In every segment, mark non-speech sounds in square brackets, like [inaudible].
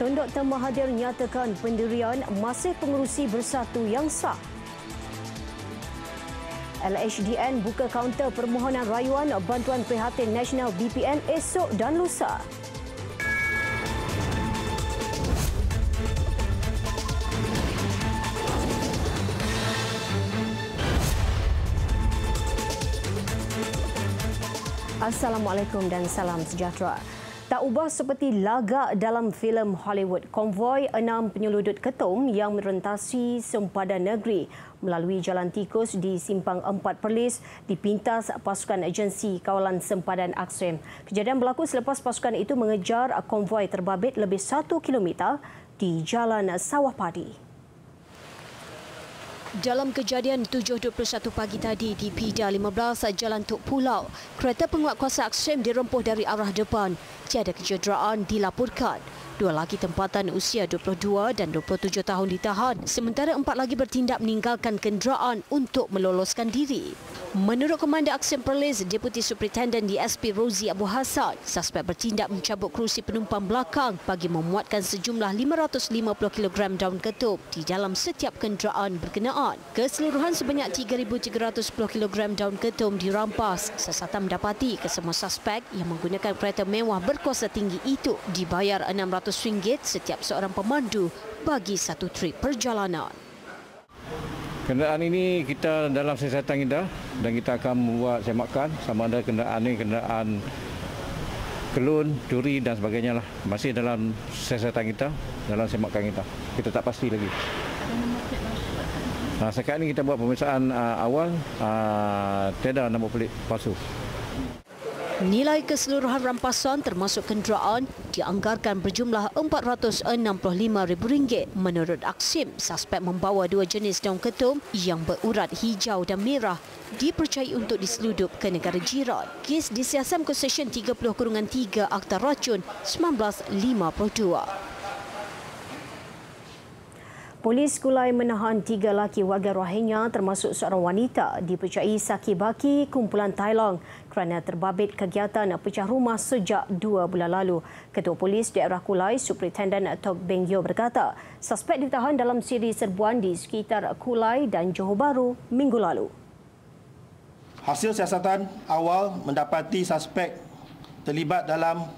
Tun Dr. Mahathir nyatakan pendirian masih pengerusi bersatu yang sah. LHDN buka kaunter permohonan rayuan bantuan prihatin nasional BPN esok dan lusa. Assalamualaikum dan salam sejahtera tak ubah seperti lagak dalam filem Hollywood. Konvoy enam penyeludut ketum yang merentasi sempadan negeri melalui jalan tikus di Simpang Empat Perlis dipintas pasukan agensi kawalan sempadan Aksem. Kejadian berlaku selepas pasukan itu mengejar konvoy terbabit lebih satu kilometer di Jalan Sawah Padi. Dalam kejadian 7.21 pagi tadi di Pida 15 Jalan Tok Pulau, kereta penguat kuasa ekstrem dirempuh dari arah depan. Tiada kecederaan dilaporkan. Dua lagi tempatan usia 22 dan 27 tahun ditahan sementara empat lagi bertindak meninggalkan kenderaan untuk meloloskan diri. Menurut Komanda Aksen Perlis, Deputi Superintendent DSP Rosie Abu Hassan, suspek bertindak mencabut kerusi penumpang belakang bagi memuatkan sejumlah 550 kg daun ketup di dalam setiap kenderaan berkenaan. Keseluruhan sebanyak 3,310 kg daun ketup dirampas. Sasatan mendapati kesemua suspek yang menggunakan kereta mewah berkuasa tinggi itu dibayar RM600 setiap seorang pemandu bagi satu trip perjalanan. Kenderaan ini kita dalam siasatan kita dan kita akan membuat semakan sama ada kenderaan ini kenderaan kelun, curi dan sebagainya lah. Masih dalam siasatan kita, dalam semakan kita. Kita tak pasti lagi. Nah, sekarang ini kita buat pemeriksaan uh, awal, uh, tiada nombor pelik palsu. Nilai keseluruhan rampasan termasuk kenderaan dianggarkan berjumlah RM465,000 menurut Aksim. Suspek membawa dua jenis daun ketum yang berurat hijau dan merah dipercayai untuk diseludup ke negara jiran. Kes disiasam ke Seksyen 30-3 Akta Racun 1952. Polis Kulai menahan tiga lelaki warga Rohingya termasuk seorang wanita dipercayai Saki Baki kumpulan Thailand kerana terbabit kegiatan pecah rumah sejak dua bulan lalu. Ketua Polis Daerah Kulai, Superintendent Tok Beng Yeo berkata, suspek ditahan dalam siri serbuan di sekitar Kulai dan Johor Bahru minggu lalu. Hasil siasatan awal mendapati suspek terlibat dalam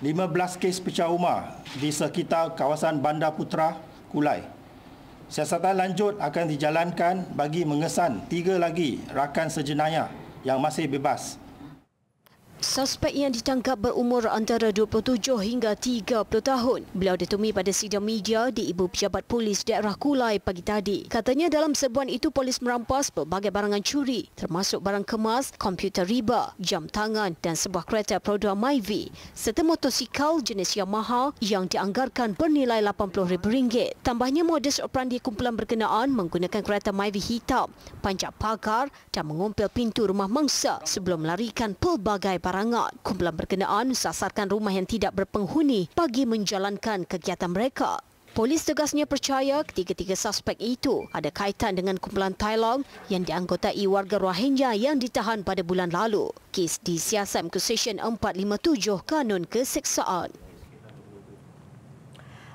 15 kes pecah rumah di sekitar kawasan Bandar Putra, Kulai siasatan lanjut akan dijalankan bagi mengesan tiga lagi rakan sejenayah yang masih bebas. Suspek yang ditangkap berumur antara 27 hingga 30 tahun. Beliau ditemui pada sidang media di Ibu Pejabat Polis daerah Kulai pagi tadi. Katanya dalam sebuah itu polis merampas pelbagai barangan curi termasuk barang kemas, komputer riba, jam tangan dan sebuah kereta produk Myvi serta motosikal jenis Yamaha yang dianggarkan bernilai RM80,000. Tambahnya modus operandi kumpulan berkenaan menggunakan kereta Myvi hitam, panjat pagar dan mengumpil pintu rumah mangsa sebelum melarikan pelbagai barang sembarangan. Kumpulan berkenaan sasarkan rumah yang tidak berpenghuni bagi menjalankan kegiatan mereka. Polis tegasnya percaya ketiga-tiga suspek itu ada kaitan dengan kumpulan Thailand yang dianggotai warga Rohingya yang ditahan pada bulan lalu. Kes di CSM Kusesian 457 Kanun Keseksaan.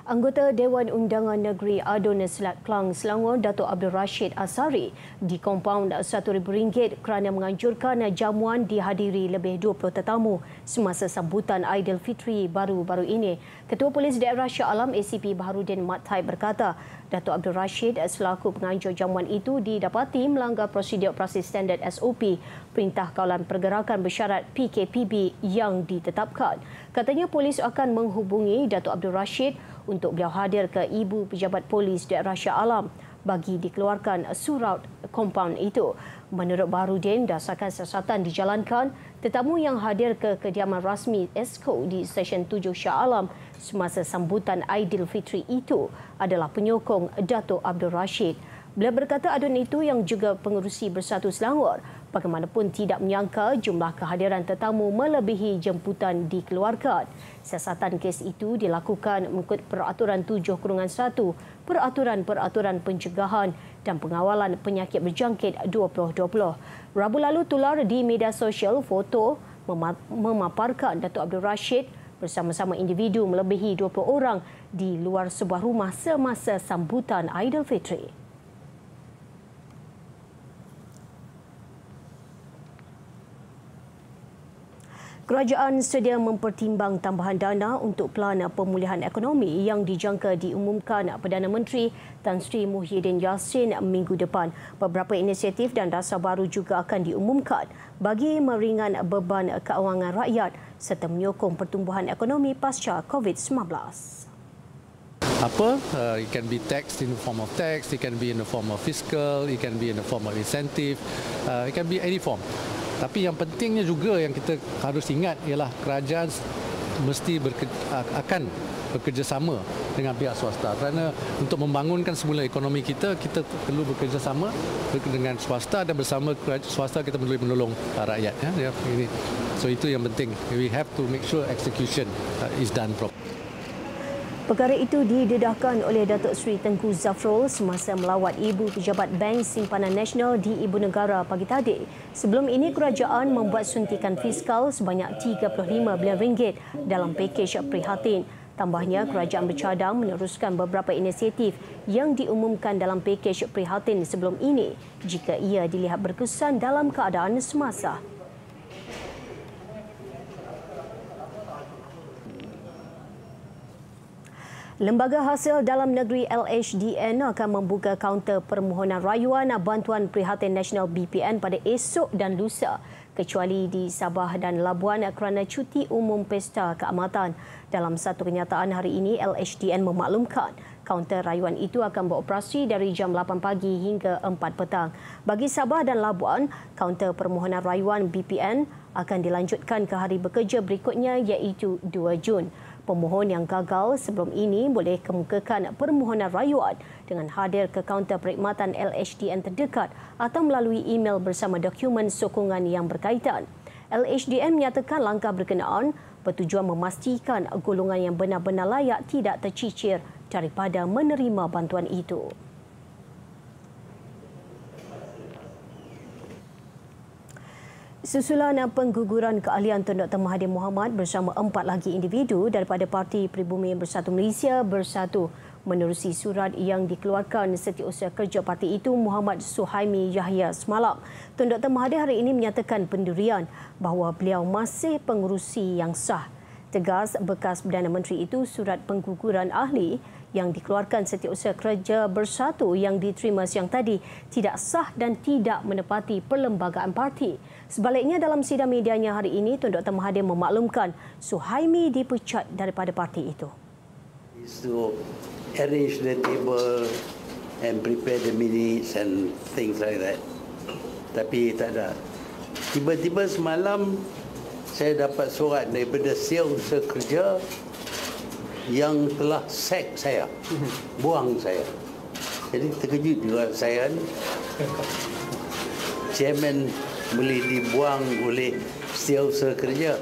Anggota Dewan Undangan Negeri Adonis Selat Kelang Selangor Datuk Abdul Rashid Asari di kompaun rm Ringgit kerana menganjurkan jamuan dihadiri lebih 20 tetamu semasa sambutan Aidilfitri baru-baru ini. Ketua Polis Daerah Shah Alam ACP Baharudin Mat Thai berkata, Datuk Abdul Rashid eh, selaku penganjur jamuan itu didapati melanggar prosedur operasi standard SOP Perintah Kawalan Pergerakan Bersyarat PKPB yang ditetapkan. Katanya polis akan menghubungi Datuk Abdul Rashid untuk beliau hadir ke ibu pejabat polis di Shah Alam bagi dikeluarkan surat kompaun itu. Menurut Baharudin, dasarkan siasatan dijalankan, tetamu yang hadir ke kediaman rasmi Esco di Stesen 7 Shah Alam semasa sambutan Aidilfitri itu adalah penyokong Dato' Abdul Rashid. Beliau berkata adun itu yang juga pengurusi Bersatu Selangor bagaimanapun tidak menyangka jumlah kehadiran tetamu melebihi jemputan dikeluarkan. Siasatan kes itu dilakukan mengikut peraturan 7-1 peraturan-peraturan pencegahan dan pengawalan penyakit berjangkit 2020. Rabu lalu tular di media sosial foto memaparkan Datuk Abdul Rashid bersama-sama individu melebihi 20 orang di luar sebuah rumah semasa sambutan Aidilfitri. Fitri. Kerajaan sedia mempertimbang tambahan dana untuk pelan pemulihan ekonomi yang dijangka diumumkan Perdana Menteri Tan Sri Muhyiddin Yassin minggu depan. Beberapa inisiatif dan dasar baru juga akan diumumkan bagi meringan beban keuangan rakyat serta menyokong pertumbuhan ekonomi pasca COVID-19. Apa? Uh, it can be tax in the form of tax, it can be in the form of fiscal, it can be in the form of incentive, uh, it can be any form. Tapi yang pentingnya juga yang kita harus ingat ialah kerajaan mesti berke, akan bekerjasama dengan pihak swasta kerana untuk membangunkan semula ekonomi kita kita perlu bekerjasama dengan swasta dan bersama kerajaan swasta kita perlu menolong rakyat ya. ya ini so itu yang penting we have to make sure execution uh, is done properly Perkara itu didedahkan oleh Datuk Seri Tengku Zafrul semasa melawat Ibu Pejabat Bank Simpanan Nasional di Ibu Negara pagi tadi. Sebelum ini, kerajaan membuat suntikan fiskal sebanyak RM35 bilion ringgit dalam pakej prihatin. Tambahnya, kerajaan bercadang meneruskan beberapa inisiatif yang diumumkan dalam pakej prihatin sebelum ini jika ia dilihat berkesan dalam keadaan semasa. Lembaga Hasil Dalam Negeri LHDN akan membuka kaunter permohonan rayuan bantuan prihatin nasional BPN pada esok dan lusa kecuali di Sabah dan Labuan kerana cuti umum pesta keamatan. Dalam satu kenyataan hari ini, LHDN memaklumkan kaunter rayuan itu akan beroperasi dari jam 8 pagi hingga 4 petang. Bagi Sabah dan Labuan, kaunter permohonan rayuan BPN akan dilanjutkan ke hari bekerja berikutnya iaitu 2 Jun pemohon yang gagal sebelum ini boleh kemukakan permohonan rayuan dengan hadir ke kaunter perkhidmatan LHDN terdekat atau melalui email bersama dokumen sokongan yang berkaitan. LHDN menyatakan langkah berkenaan bertujuan memastikan golongan yang benar-benar layak tidak tercicir daripada menerima bantuan itu. Susulan pengguguran keahlian Tun Dr. Mahathir Mohamad bersama empat lagi individu daripada Parti Pribumi Bersatu Malaysia Bersatu menerusi surat yang dikeluarkan setiausaha kerja parti itu Muhammad Suhaimi Yahya semalam. Tun Dr. Mahathir hari ini menyatakan pendirian bahawa beliau masih pengurusi yang sah tegas bekas Perdana Menteri itu surat pengguguran ahli yang dikeluarkan setiausaha kerja bersatu yang diterima siang tadi tidak sah dan tidak menepati perlembagaan parti. Sebaliknya dalam sidang medianya hari ini, Tun Dr. Mahathir memaklumkan Suhaimi dipecat daripada parti itu. So, arrange the table and prepare the minutes and things like that. Tapi tak ada. Tiba-tiba semalam saya dapat surat daripada siung sekerja yang telah sek saya, [laughs] buang saya. Jadi terkejut juga saya ni. Chairman boleh dibuang oleh setiausaha kerja.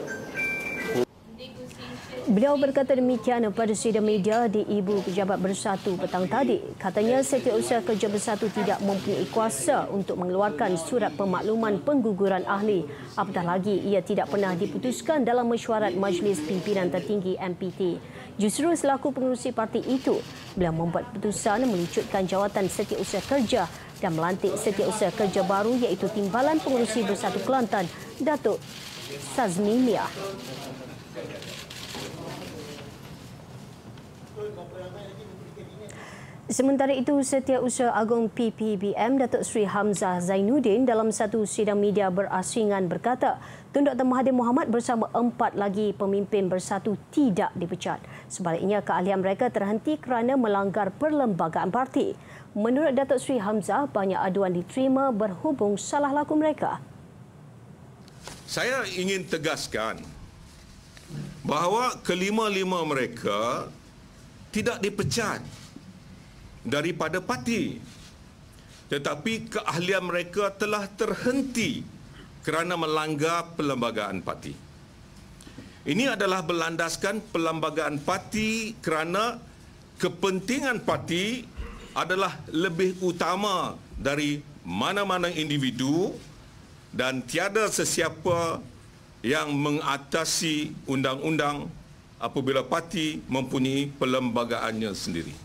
Beliau berkata demikian pada sidang media di Ibu Pejabat Bersatu petang tadi. Katanya Setiausaha Kerja Bersatu tidak mempunyai kuasa untuk mengeluarkan surat pemakluman pengguguran ahli. Apatah lagi ia tidak pernah diputuskan dalam mesyuarat Majlis Pimpinan Tertinggi MPT. Justru selaku pengurusi parti itu, beliau membuat keputusan melucutkan jawatan Setiausaha Kerja dan melantik Setiausaha Kerja baru iaitu Timbalan Pengurusi Bersatu Kelantan, Datuk Sazmimia. Thank Sementara itu, Setiausaha Agung PPBM Datuk Sri Hamzah Zainuddin dalam satu sidang media berasingan berkata, Tun Dr. Mahathir Mohamad bersama empat lagi pemimpin bersatu tidak dipecat. Sebaliknya, keahlian mereka terhenti kerana melanggar perlembagaan parti. Menurut Datuk Sri Hamzah, banyak aduan diterima berhubung salah laku mereka. Saya ingin tegaskan bahawa kelima-lima mereka tidak dipecat daripada parti tetapi keahlian mereka telah terhenti kerana melanggar perlembagaan parti. Ini adalah berlandaskan perlembagaan parti kerana kepentingan parti adalah lebih utama dari mana-mana individu dan tiada sesiapa yang mengatasi undang-undang apabila parti mempunyai perlembagaannya sendiri.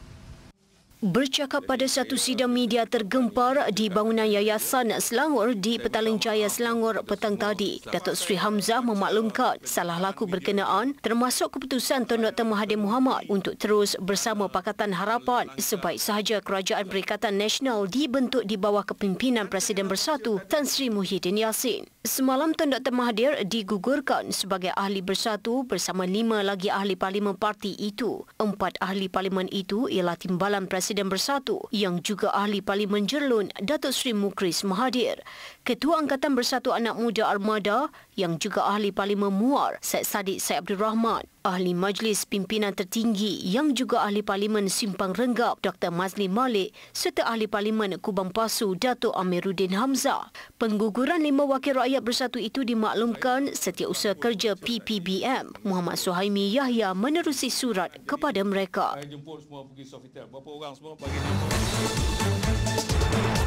Bercakap pada satu sidang media tergempar di bangunan Yayasan Selangor di Petaling Jaya Selangor petang tadi, Datuk Sri Hamzah memaklumkan salah laku berkenaan termasuk keputusan Tun Dr. Mahathir Mohamad untuk terus bersama Pakatan Harapan sebaik sahaja Kerajaan Perikatan Nasional dibentuk di bawah kepimpinan Presiden Bersatu Tan Sri Muhyiddin Yassin. Semalam Tun Dr. Mahathir digugurkan sebagai ahli bersatu bersama lima lagi ahli parlimen parti itu. Empat ahli parlimen itu ialah timbalan Presiden Presiden Bersatu yang juga ahli Parlimen Jerlun, Datuk Seri Mukris Mahathir. Ketua Angkatan Bersatu Anak Muda Armada yang juga ahli Parlimen Muar, Syed Sadiq Syed Abdul Rahman Ahli Majlis Pimpinan Tertinggi yang juga Ahli Parlimen Simpang Renggap Dr. Mazli Malik serta Ahli Parlimen Kubang Pasu Dato' Amiruddin Hamzah. Pengguguran lima wakil rakyat bersatu itu dimaklumkan setiausaha kerja PPBM Muhammad Suhaimi Yahya menerusi surat kepada mereka. Saya jemput semua pergi Sofitel. Berapa orang semua pagi ini?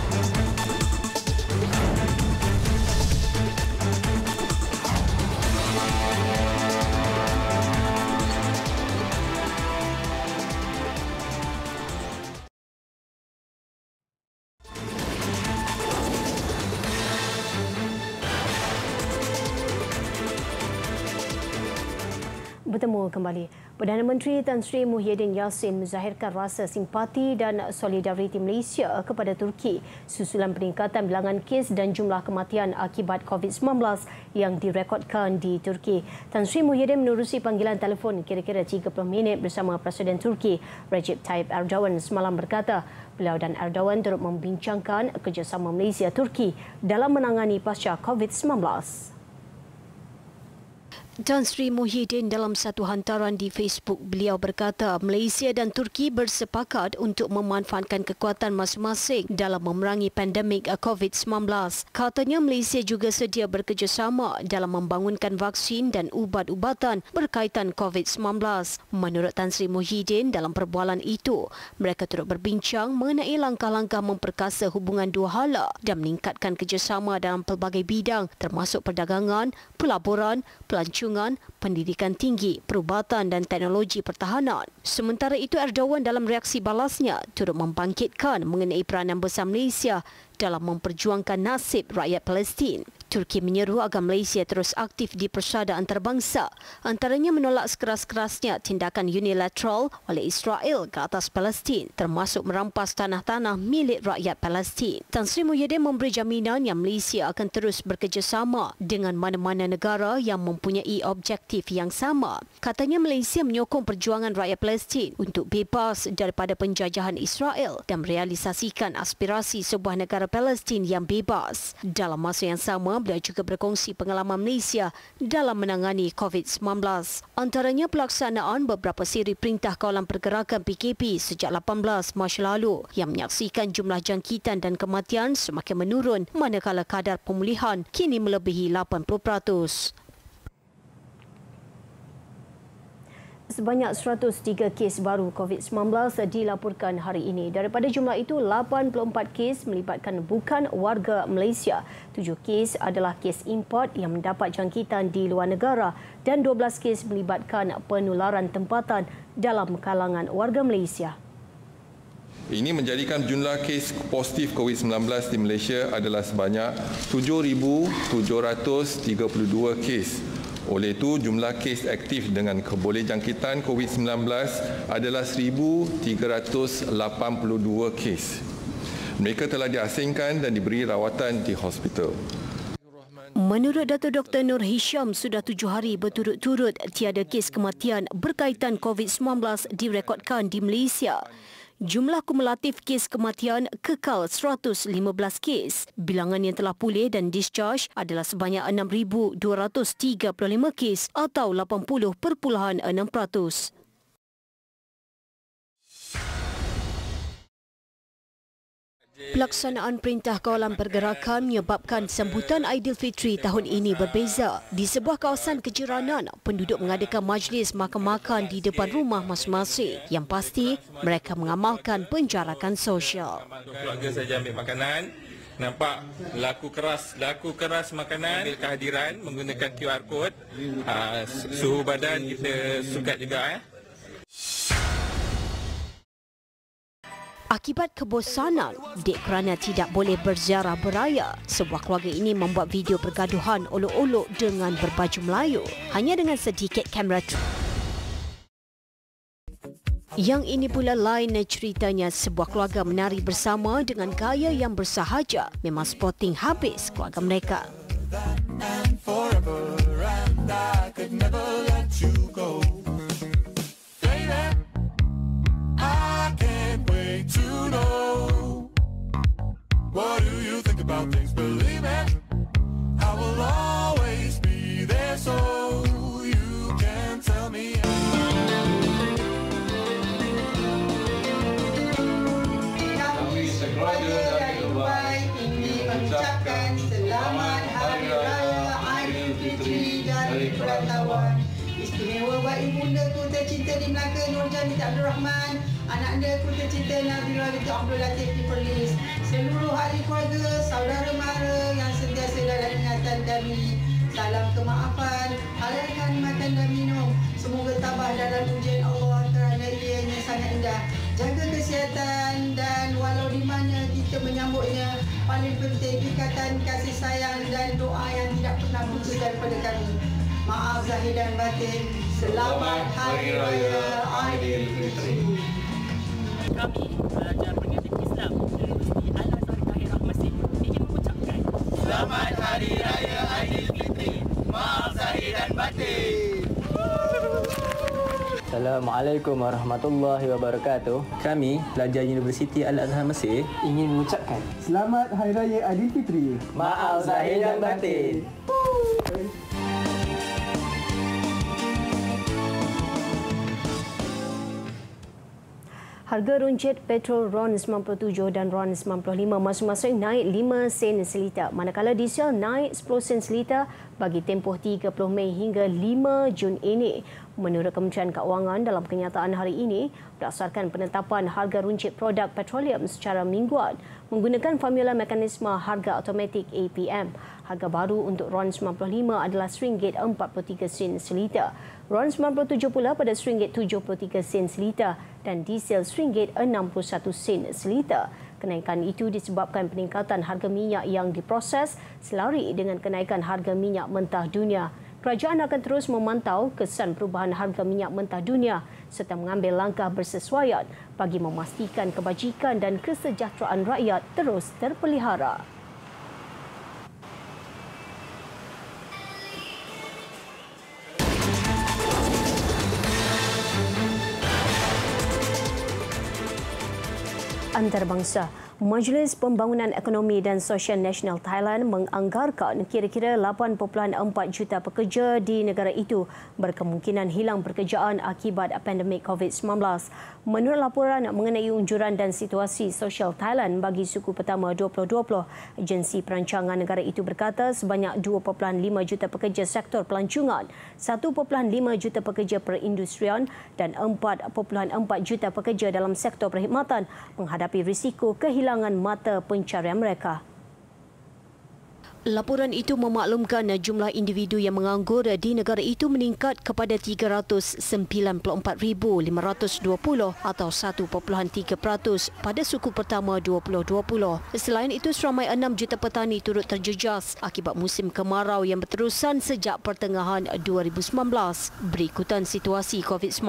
bertemu kembali. Perdana Menteri Tan Sri Muhyiddin Yassin menzahirkan rasa simpati dan solidariti Malaysia kepada Turki susulan peningkatan bilangan kes dan jumlah kematian akibat COVID-19 yang direkodkan di Turki. Tan Sri Muhyiddin menerusi panggilan telefon kira-kira 30 minit bersama Presiden Turki Recep Tayyip Erdogan semalam berkata, beliau dan Erdogan turut membincangkan kerjasama Malaysia-Turki dalam menangani pasca COVID-19. Tan Sri Muhyiddin dalam satu hantaran di Facebook beliau berkata Malaysia dan Turki bersepakat untuk memanfaatkan kekuatan masing-masing dalam memerangi pandemik COVID-19. Katanya Malaysia juga sedia bekerjasama dalam membangunkan vaksin dan ubat-ubatan berkaitan COVID-19. Menurut Tan Sri Muhyiddin dalam perbualan itu, mereka turut berbincang mengenai langkah-langkah memperkasa hubungan dua hala dan meningkatkan kerjasama dalam pelbagai bidang termasuk perdagangan, pelaburan, pelancongan pelancongan, pendidikan tinggi, perubatan dan teknologi pertahanan. Sementara itu Erdogan dalam reaksi balasnya turut membangkitkan mengenai peranan besar Malaysia dalam memperjuangkan nasib rakyat Palestin. Turki menyeru agar Malaysia terus aktif di persada antarabangsa, antaranya menolak sekeras-kerasnya tindakan unilateral oleh Israel ke atas Palestin, termasuk merampas tanah-tanah milik rakyat Palestin. Tan Sri Muhyiddin memberi jaminan yang Malaysia akan terus bekerjasama dengan mana-mana negara yang mempunyai objektif yang sama. Katanya Malaysia menyokong perjuangan rakyat Palestin untuk bebas daripada penjajahan Israel dan merealisasikan aspirasi sebuah negara Palestin yang bebas. Dalam masa yang sama, beliau juga berkongsi pengalaman Malaysia dalam menangani COVID-19. Antaranya pelaksanaan beberapa siri perintah kawalan pergerakan PKP sejak 18 Mac lalu yang menyaksikan jumlah jangkitan dan kematian semakin menurun manakala kadar pemulihan kini melebihi 80%. Sebanyak 103 kes baru COVID-19 dilaporkan hari ini. Daripada jumlah itu, 84 kes melibatkan bukan warga Malaysia. 7 kes adalah kes import yang mendapat jangkitan di luar negara dan 12 kes melibatkan penularan tempatan dalam kalangan warga Malaysia. Ini menjadikan jumlah kes positif COVID-19 di Malaysia adalah sebanyak 7732 kes oleh itu, jumlah kes aktif dengan kebolehjangkitan COVID-19 adalah 1,382 kes. Mereka telah diasingkan dan diberi rawatan di hospital. Menurut Dato Dr. Nur Hisham, sudah tujuh hari berturut-turut tiada kes kematian berkaitan COVID-19 direkodkan di Malaysia. Jumlah kumulatif kes kematian kekal 115 kes. Bilangan yang telah pulih dan discharge adalah sebanyak 6,235 kes atau 80.6%. Pelaksanaan perintah kawalan pergerakan menyebabkan sambutan Aidilfitri tahun ini berbeza. Di sebuah kawasan kejiranan, penduduk mengadakan majlis makan-makan di depan rumah masing-masing. Yang pasti, mereka mengamalkan penjarakan sosial. Keluarga saya ambil makanan. Nampak laku keras, laku keras makanan, ambil kehadiran menggunakan QR code, ah, suhu badan kita sukat juga. Eh. akibat kebosanan dek kerana tidak boleh berziarah beraya. Sebuah keluarga ini membuat video bergaduhan olok-olok dengan berbaju Melayu hanya dengan sedikit kamera yang ini pula lain eh ceritanya sebuah keluarga menari bersama dengan gaya yang bersahaja memang spotting habis keluarga mereka. Latif Abdul Rahman Anak dia ku tercinta Nabila Latif Abdul Latif di Perlis Seluruh hari keluarga, saudara mara yang sentiasa dalam ingatan kami Salam kemaafan, halalkan makan dan minum Semoga tabah dalam ujian Allah kerana ia yang sangat indah Jaga kesihatan dan walau di mana kita menyambutnya Paling penting ikatan kasih sayang dan doa yang tidak pernah putus daripada kami Maaf zahir dan batin Selamat Hari Raya Aidilfitri. Kami pelajar pengetik Islam Universiti Al-Azhar Kahir ingin mengucapkan Selamat Hari Raya Aidilfitri. Maaf Zahir dan Batin. Assalamualaikum warahmatullahi wabarakatuh. Kami pelajar Universiti Al-Azhar Mesir ingin mengucapkan selamat hari raya Aidilfitri. Maaf zahir dan batin. Woo. Harga runcit petrol RON 97 dan RON 95 masing-masing naik 5 sen selita, Manakala diesel naik 10 sen selita bagi tempoh 30 Mei hingga 5 Jun ini. Menurut Kementerian Keuangan dalam kenyataan hari ini, berdasarkan penetapan harga runcit produk petroleum secara mingguan menggunakan formula mekanisme harga automatik APM, harga baru untuk RON95 adalah RM43 sen seliter, RON97 pula pada RM73 sen seliter dan diesel RM61 sen seliter. Kenaikan itu disebabkan peningkatan harga minyak yang diproses selari dengan kenaikan harga minyak mentah dunia. Kerajaan akan terus memantau kesan perubahan harga minyak mentah dunia serta mengambil langkah bersesuaian bagi memastikan kebajikan dan kesejahteraan rakyat terus terpelihara. antarabangsa. Majlis Pembangunan Ekonomi dan Sosial Nasional Thailand menganggarkan kira-kira 8.4 juta pekerja di negara itu berkemungkinan hilang pekerjaan akibat pandemik COVID-19. Menurut laporan mengenai unjuran dan situasi sosial Thailand bagi suku pertama 2020, agensi perancangan negara itu berkata sebanyak 2.5 juta pekerja sektor pelancongan, 1.5 juta pekerja perindustrian dan 4.4 juta pekerja dalam sektor perkhidmatan menghadapi risiko kehilangan pandangan mata pencarian mereka. Laporan itu memaklumkan jumlah individu yang menganggur di negara itu meningkat kepada 394,520 atau 1.3% pada suku pertama 2020. Selain itu, seramai 6 juta petani turut terjejas akibat musim kemarau yang berterusan sejak pertengahan 2019. Berikutan situasi COVID-19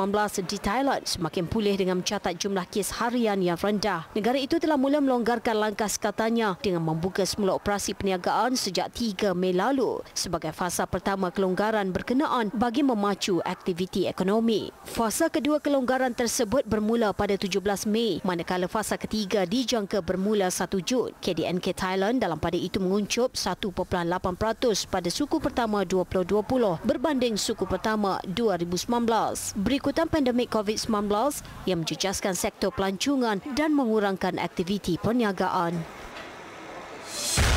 di Thailand semakin pulih dengan mencatat jumlah kes harian yang rendah. Negara itu telah mula melonggarkan langkah sekatannya dengan membuka semula operasi perniagaan sejak 3 Mei lalu sebagai fasa pertama kelonggaran berkenaan bagi memacu aktiviti ekonomi. Fasa kedua kelonggaran tersebut bermula pada 17 Mei manakala fasa ketiga dijangka bermula 1 Jun. KDNK Thailand dalam pada itu menguncup 1.8% pada suku pertama 2020 berbanding suku pertama 2019. Berikutan pandemik COVID-19 yang menjejaskan sektor pelancongan dan mengurangkan aktiviti perniagaan. Yeah.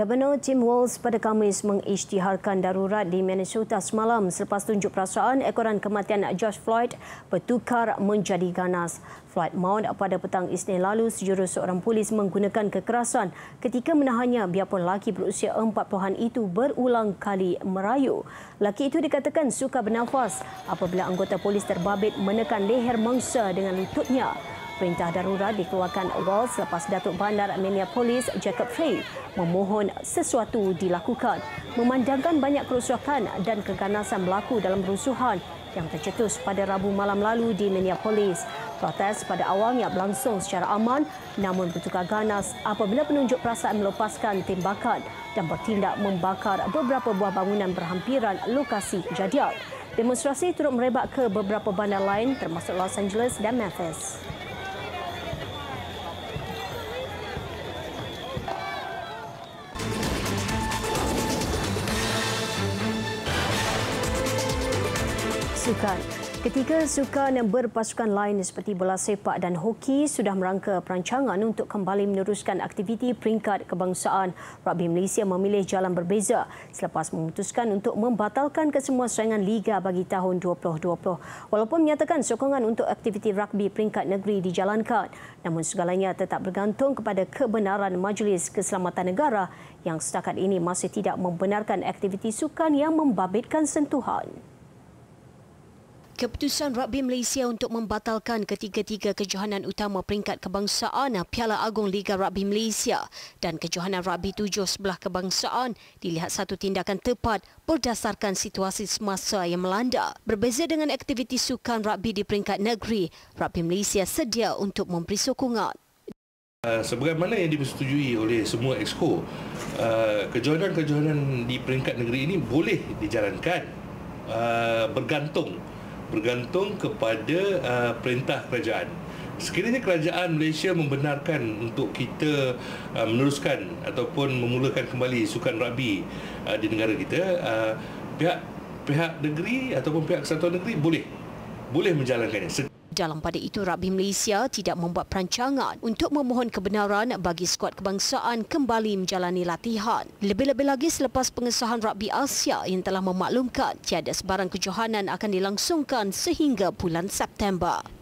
Gubernur Tim Walz pada Khamis mengisytiharkan darurat di Minnesota semalam selepas tunjuk perasaan ekoran kematian George Floyd bertukar menjadi ganas. Floyd maut pada petang Isnin lalu sejurus seorang polis menggunakan kekerasan ketika menahannya biarpun lelaki berusia 40-an itu berulang kali merayu. Lelaki itu dikatakan suka bernafas apabila anggota polis terbabit menekan leher mangsa dengan lututnya perintah darurat dikeluarkan awal selepas Datuk Bandar Minneapolis Jacob Frey memohon sesuatu dilakukan. Memandangkan banyak kerusakan dan keganasan berlaku dalam rusuhan yang tercetus pada Rabu malam lalu di Minneapolis. Protes pada awalnya berlangsung secara aman namun bertukar ganas apabila penunjuk perasaan melepaskan tembakan dan bertindak membakar beberapa buah bangunan berhampiran lokasi kejadian. Demonstrasi turut merebak ke beberapa bandar lain termasuk Los Angeles dan Memphis. sukan. Ketika sukan berpasukan lain seperti bola sepak dan hoki sudah merangka perancangan untuk kembali meneruskan aktiviti peringkat kebangsaan, rugby Malaysia memilih jalan berbeza selepas memutuskan untuk membatalkan kesemua saingan liga bagi tahun 2020. Walaupun menyatakan sokongan untuk aktiviti rugby peringkat negeri dijalankan, namun segalanya tetap bergantung kepada kebenaran Majlis Keselamatan Negara yang setakat ini masih tidak membenarkan aktiviti sukan yang membabitkan sentuhan. Keputusan Rugby Malaysia untuk membatalkan ketiga-tiga kejohanan utama peringkat kebangsaan Piala Agung Liga Rugby Malaysia dan kejohanan Rugby Tujuh Sebelah Kebangsaan dilihat satu tindakan tepat berdasarkan situasi semasa yang melanda. Berbeza dengan aktiviti sukan rugby di peringkat negeri, Rugby Malaysia sedia untuk memberi sokongan. Uh, sebagaimana yang dipersetujui oleh semua exco, uh, kejohanan-kejohanan di peringkat negeri ini boleh dijalankan uh, bergantung bergantung kepada uh, perintah kerajaan. Sekiranya kerajaan Malaysia membenarkan untuk kita uh, meneruskan ataupun memulakan kembali sukan rugby uh, di negara kita, uh, pihak pihak negeri ataupun pihak kesatuan negeri boleh boleh menjalankannya dalam pada itu Rabi Malaysia tidak membuat perancangan untuk memohon kebenaran bagi skuad kebangsaan kembali menjalani latihan. Lebih-lebih lagi selepas pengesahan Rabi Asia yang telah memaklumkan tiada sebarang kejohanan akan dilangsungkan sehingga bulan September.